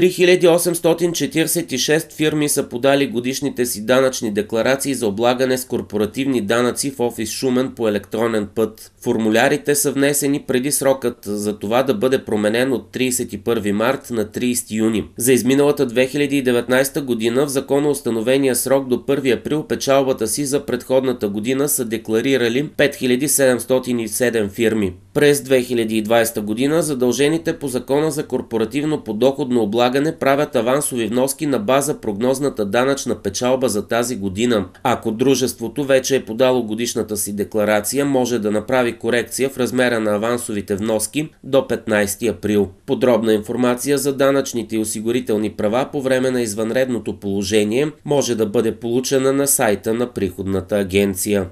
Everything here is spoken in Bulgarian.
3846 фирми са подали годишните си данъчни декларации за облагане с корпоративни данъци в офис Шумен по електронен път. Формулярите са внесени преди срокът за това да бъде променен от 31 март на 30 юни. За изминалата 2019 година в законно установения срок до 1 април печалбата си за предходната година са декларирали 5707 фирми. През 2020 година задължените по закона за корпоративно подоходно облагане облагане правят авансови вноски на база прогнозната данъчна печалба за тази година. Ако дружеството вече е подало годишната си декларация, може да направи корекция в размера на авансовите вноски до 15 април. Подробна информация за данъчните и осигурителни права по време на извънредното положение може да бъде получена на сайта на приходната агенция.